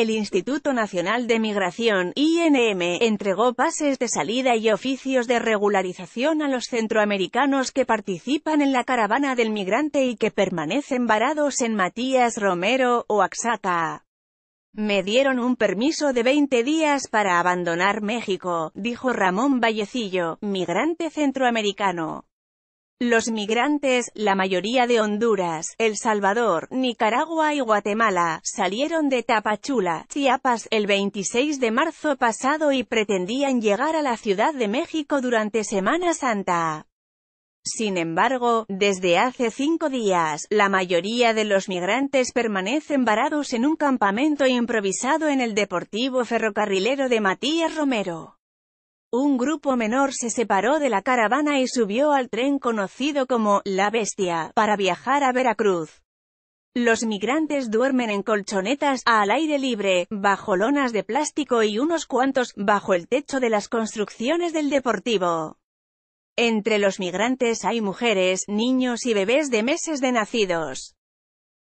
el Instituto Nacional de Migración, INM, entregó pases de salida y oficios de regularización a los centroamericanos que participan en la caravana del migrante y que permanecen varados en Matías Romero, o Oaxaca. Me dieron un permiso de 20 días para abandonar México, dijo Ramón Vallecillo, migrante centroamericano. Los migrantes, la mayoría de Honduras, El Salvador, Nicaragua y Guatemala, salieron de Tapachula, Chiapas, el 26 de marzo pasado y pretendían llegar a la Ciudad de México durante Semana Santa. Sin embargo, desde hace cinco días, la mayoría de los migrantes permanecen varados en un campamento improvisado en el Deportivo Ferrocarrilero de Matías Romero. Un grupo menor se separó de la caravana y subió al tren conocido como «La Bestia» para viajar a Veracruz. Los migrantes duermen en colchonetas, al aire libre, bajo lonas de plástico y unos cuantos, bajo el techo de las construcciones del deportivo. Entre los migrantes hay mujeres, niños y bebés de meses de nacidos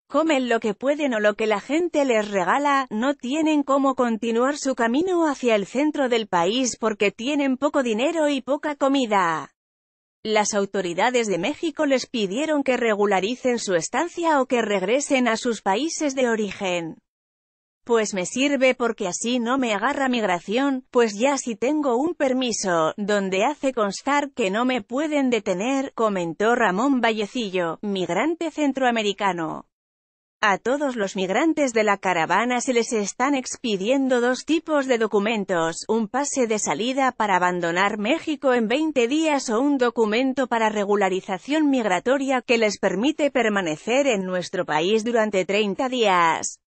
comen lo que pueden o lo que la gente les regala, no tienen cómo continuar su camino hacia el centro del país porque tienen poco dinero y poca comida. Las autoridades de México les pidieron que regularicen su estancia o que regresen a sus países de origen. Pues me sirve porque así no me agarra migración, pues ya si tengo un permiso, donde hace constar que no me pueden detener, comentó Ramón Vallecillo, migrante centroamericano. A todos los migrantes de la caravana se les están expidiendo dos tipos de documentos, un pase de salida para abandonar México en 20 días o un documento para regularización migratoria que les permite permanecer en nuestro país durante 30 días.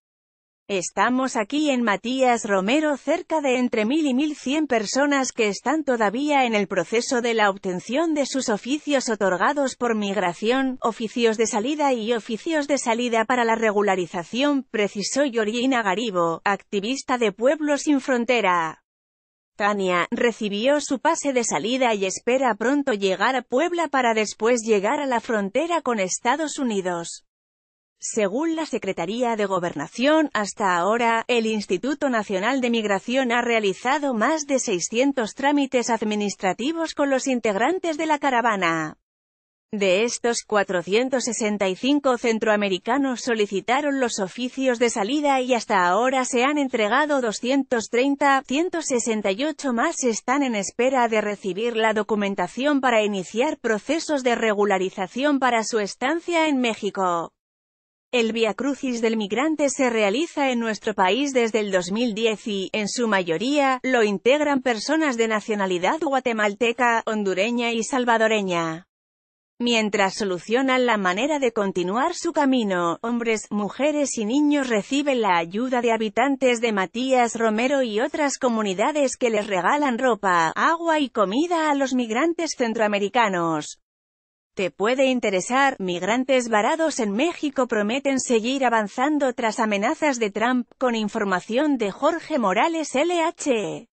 Estamos aquí en Matías Romero cerca de entre mil y mil cien personas que están todavía en el proceso de la obtención de sus oficios otorgados por migración, oficios de salida y oficios de salida para la regularización, precisó Yorina Garibo, activista de Pueblo Sin Frontera. Tania, recibió su pase de salida y espera pronto llegar a Puebla para después llegar a la frontera con Estados Unidos. Según la Secretaría de Gobernación, hasta ahora, el Instituto Nacional de Migración ha realizado más de 600 trámites administrativos con los integrantes de la caravana. De estos, 465 centroamericanos solicitaron los oficios de salida y hasta ahora se han entregado 230, 168 más están en espera de recibir la documentación para iniciar procesos de regularización para su estancia en México. El Via Crucis del Migrante se realiza en nuestro país desde el 2010 y, en su mayoría, lo integran personas de nacionalidad guatemalteca, hondureña y salvadoreña. Mientras solucionan la manera de continuar su camino, hombres, mujeres y niños reciben la ayuda de habitantes de Matías Romero y otras comunidades que les regalan ropa, agua y comida a los migrantes centroamericanos. Te puede interesar, migrantes varados en México prometen seguir avanzando tras amenazas de Trump, con información de Jorge Morales LHE.